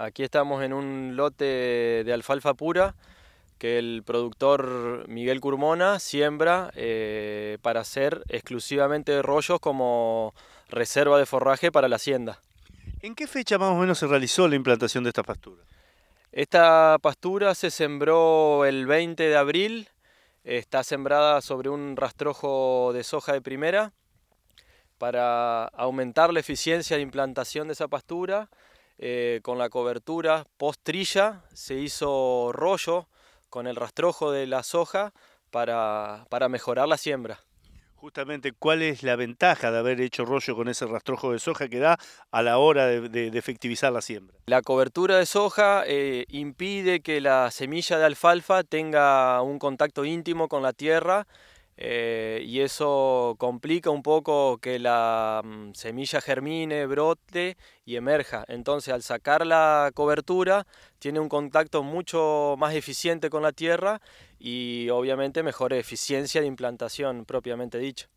Aquí estamos en un lote de alfalfa pura que el productor Miguel Curmona siembra eh, para hacer exclusivamente rollos como reserva de forraje para la hacienda. ¿En qué fecha más o menos se realizó la implantación de esta pastura? Esta pastura se sembró el 20 de abril, está sembrada sobre un rastrojo de soja de primera para aumentar la eficiencia de implantación de esa pastura eh, con la cobertura postrilla se hizo rollo con el rastrojo de la soja para, mejorar la siembra. Justamente, ¿cuál es la ventaja de haber hecho rollo con ese rastrojo de soja que da a la hora de, efectivizar la siembra? La cobertura de soja eh, impide que la semilla de alfalfa tenga un contacto íntimo con la tierra eh, y eso complica un poco que la mm, semilla germine, brote y emerja. Entonces al sacar la cobertura tiene un contacto mucho más eficiente con la tierra y obviamente mejor eficiencia de implantación propiamente dicho.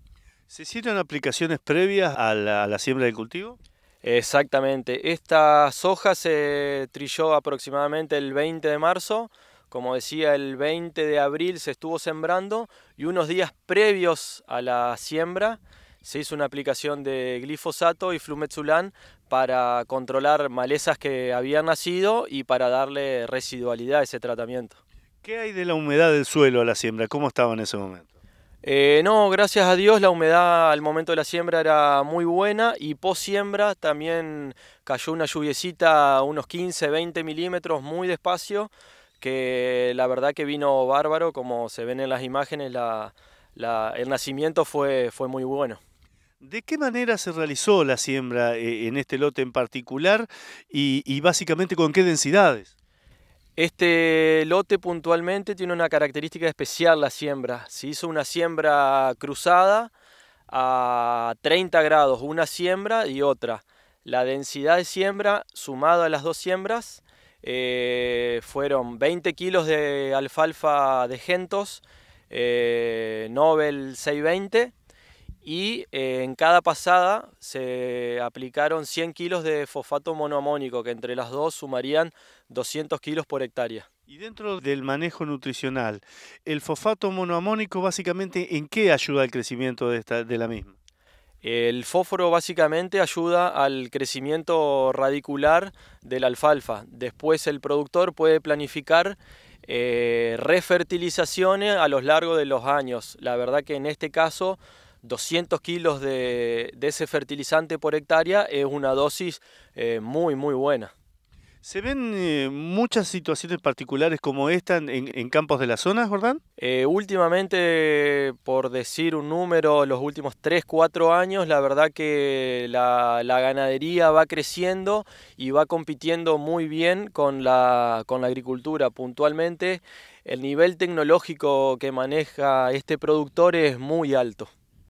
¿Se hicieron aplicaciones previas a la, a la siembra del cultivo? Exactamente, esta soja se trilló aproximadamente el 20 de marzo como decía, el 20 de abril se estuvo sembrando y unos días previos a la siembra se hizo una aplicación de glifosato y flumetzulán para controlar malezas que habían nacido y para darle residualidad a ese tratamiento. ¿Qué hay de la humedad del suelo a la siembra? ¿Cómo estaba en ese momento? Eh, no, gracias a Dios la humedad al momento de la siembra era muy buena y pos siembra también cayó una lluviecita unos 15, 20 milímetros muy despacio que la verdad que vino bárbaro, como se ven en las imágenes, el nacimiento fue, fue muy bueno. ¿De qué manera se realizó la siembra eh, en este lote en particular y, y, básicamente con qué densidades? Este lote puntualmente tiene una característica especial la siembra. Se hizo una siembra cruzada a 30 grados, una siembra y otra. La densidad de siembra sumada a las dos siembras eh, fueron 20 kilos de alfalfa de Gentos, eh, Nobel 620, y eh, en cada pasada se aplicaron 100 kilos de fosfato monoamónico, que entre las dos sumarían 200 kilos por hectárea. Y dentro del manejo nutricional, ¿el fosfato monoamónico básicamente en qué ayuda al crecimiento de, esta, de la misma? El fósforo básicamente ayuda al crecimiento radicular de la alfalfa. Después el productor puede planificar eh, refertilizaciones a lo largo de los años. La verdad que en este caso 200 kilos de, ese fertilizante por hectárea es una dosis eh, muy muy buena. ¿Se ven eh, muchas situaciones particulares como esta en, campos de la zona, Jordán? Eh, últimamente, por decir un número, los últimos 3, 4 años, la verdad que la, ganadería va creciendo y va compitiendo muy bien con la agricultura. Puntualmente, el nivel tecnológico que maneja este productor es muy alto.